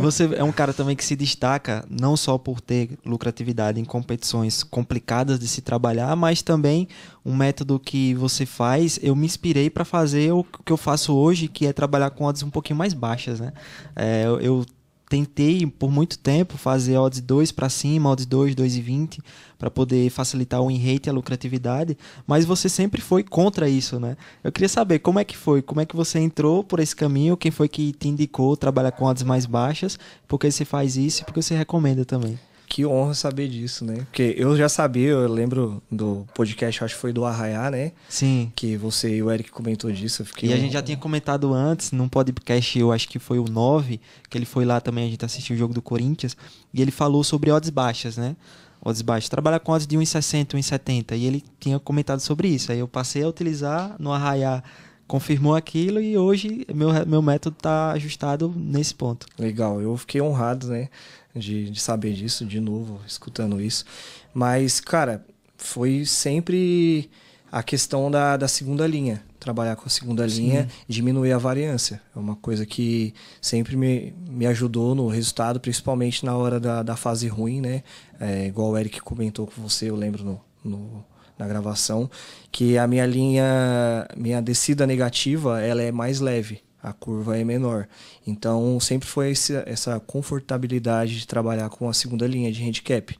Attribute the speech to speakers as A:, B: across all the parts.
A: Você é um cara também que se destaca não só por ter lucratividade em competições complicadas de se trabalhar, mas também um método que você faz, eu me inspirei para fazer o que eu faço hoje, que é trabalhar com odds um pouquinho mais baixas, né? É, eu tentei por muito tempo fazer odds 2 para cima, odds 2, 2,20 para poder facilitar o enrate e a lucratividade, mas você sempre foi contra isso, né? Eu queria saber como é que foi, como é que você entrou por esse caminho, quem foi que te indicou trabalhar com odds mais baixas, porque você faz isso e porque você recomenda também.
B: Que honra saber disso, né? Porque eu já sabia, eu lembro do podcast, acho que foi do Arraiá, né? Sim. Que você e o Eric comentou disso. e a gente
A: já tinha comentado antes, num podcast, eu acho que foi o 9, que ele foi lá também, a gente assistiu o jogo do Corinthians, e ele falou sobre odds baixas, né? Odds baixas. Trabalha com odds de 1,60, 1,70. E ele tinha comentado sobre isso. Aí eu passei a utilizar no Arraiá
B: confirmou aquilo e hoje meu, meu método está ajustado nesse ponto. Legal, eu fiquei honrado, né, de, de saber disso de novo, escutando isso. Mas, cara, foi sempre a questão da, da segunda linha. Trabalhar com a segunda Sim. linha, diminuir a variância. É uma coisa que sempre me, me ajudou no resultado, principalmente na hora da, da fase ruim, né? É, igual o Eric comentou com você, eu lembro no, no na gravação, que a minha linha, minha descida negativa, ela é mais leve, a curva é menor. Então sempre foi esse, essa confortabilidade de trabalhar com a segunda linha de handicap.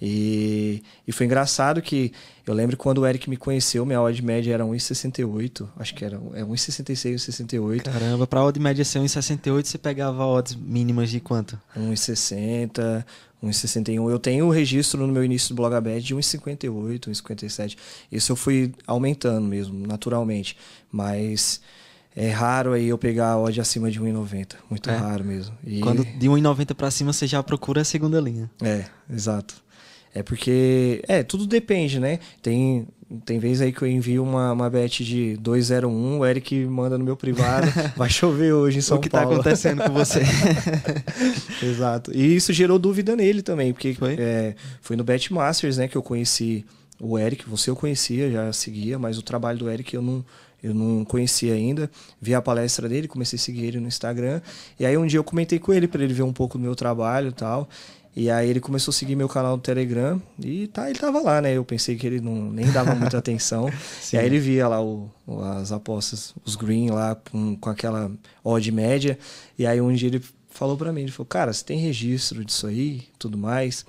B: E, e foi engraçado que eu lembro quando o Eric me conheceu, minha odd média era 1,68. Acho que era é 1,66, 1,68. Caramba, pra odd média ser 1,68, você pegava odds mínimas de quanto? 1,60, 1,61. Eu tenho o registro no meu início do Blogabet de 1,58, 1,57. Isso eu fui aumentando mesmo, naturalmente. Mas é raro aí eu pegar a odd acima de 1,90. Muito é. raro mesmo. E... Quando de 1,90 para cima, você já procura a segunda linha. É, exato. É porque, é, tudo depende, né? Tem, tem vez aí que eu envio uma, uma bet de 201, o Eric manda no meu privado, vai chover hoje em São tá Paulo. o que Paulo. tá acontecendo com você. Exato. E isso gerou dúvida nele também, porque foi, é, foi no Bet Masters, né, que eu conheci o Eric, você eu conhecia, já seguia, mas o trabalho do Eric eu não eu não conhecia ainda. Vi a palestra dele, comecei a seguir ele no Instagram. E aí um dia eu comentei com ele para ele ver um pouco do meu trabalho e tal. E aí ele começou a seguir meu canal do Telegram e tá, ele tava lá, né? Eu pensei que ele não, nem dava muita atenção. e aí ele via lá o, as apostas, os green lá com, com aquela odd média. E aí um dia ele falou para mim, ele falou, cara, você tem registro disso aí tudo mais?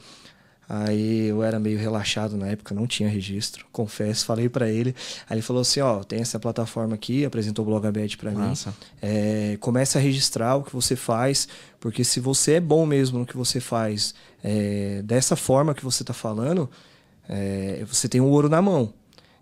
B: Aí eu era meio relaxado na época, não tinha registro, confesso. Falei para ele. Aí ele falou assim: ó, tem essa plataforma aqui, apresentou o Blogabet para mim. É, começa a registrar o que você faz, porque se você é bom mesmo no que você faz, é, dessa forma que você tá falando, é, você tem um ouro na mão.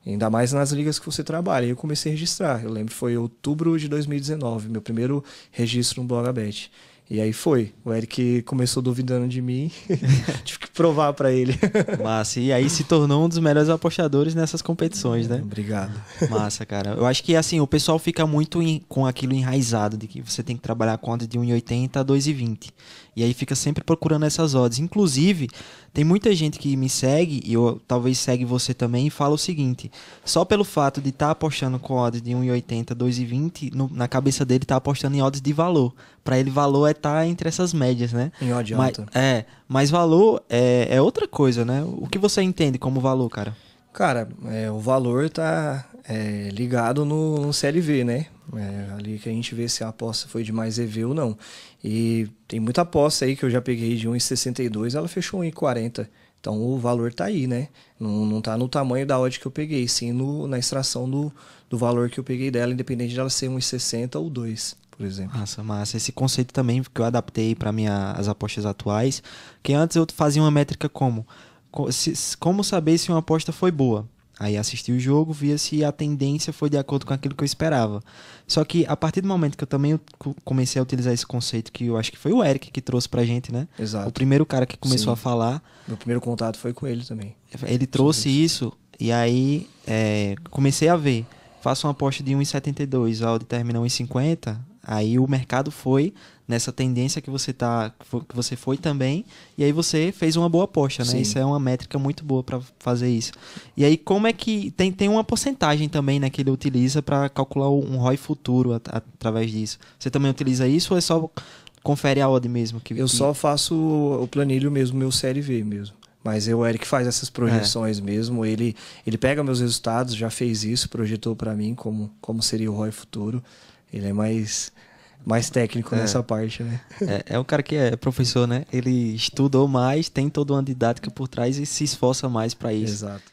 B: Ainda mais nas ligas que você trabalha. E eu comecei a registrar. Eu lembro que foi outubro de 2019, meu primeiro registro no Blogabet. E aí foi. O Eric começou duvidando de mim. Tive que provar para ele. Massa. E
A: aí se tornou um dos melhores apostadores nessas competições, né? Obrigado. Massa, cara. Eu acho que assim, o pessoal fica muito em, com aquilo enraizado de que você tem que trabalhar com onda de 1,80 a 2,20. E aí fica sempre procurando essas odds. Inclusive, tem muita gente que me segue e eu talvez segue você também e fala o seguinte: só pelo fato de estar tá apostando com odds de 1,80, 2,20, na cabeça dele tá apostando em odds de valor. Para ele valor é estar tá entre essas médias, né? Em odd mas, É, mas valor é, é outra coisa, né? O que você entende
B: como valor, cara? Cara, é, o valor tá é, ligado no, no, CLV, né? É, ali que a gente vê se a aposta foi de mais EV ou não. E tem muita aposta aí que eu já peguei de 1,62, ela fechou 1,40. Então o valor tá aí, né? Não, não tá no tamanho da odd que eu peguei, sim no, na extração do, do valor que eu peguei dela, independente dela ser 1,60 ou 2
A: por exemplo. Massa, massa. Esse conceito também que eu adaptei para as apostas atuais, que antes eu fazia uma métrica como? Como saber se uma aposta foi boa? Aí assisti o jogo, via se a tendência foi de acordo com aquilo que eu esperava. Só que a partir do momento que eu também comecei a utilizar esse conceito, que eu acho que foi o Eric que trouxe pra gente, né? Exato. O primeiro cara que começou Sim. a falar.
B: Meu primeiro contato foi com ele também.
A: Ele trouxe isso, e aí é, comecei a ver. Faço uma aposta de 1,72, a Audi termina 1,50, Aí o mercado foi nessa tendência que você tá que você foi também e aí você fez uma boa aposta né Sim. isso é uma métrica muito boa para fazer isso e aí como é que tem, tem uma porcentagem também né que ele utiliza para calcular um ROI futuro at, através disso você também utiliza isso ou é só confere a odd
B: mesmo que eu que... só faço o planilho mesmo meu CRV mesmo mas eu, é o Eric faz essas projeções é. mesmo. Ele, ele pega meus resultados, já fez isso, projetou para mim como, como seria o ROI futuro. Ele é mais mais técnico é. nessa parte, né? É,
A: é um cara que é professor, né? Ele estudou mais, tem toda uma didática por trás e se esforça mais para isso. Exato.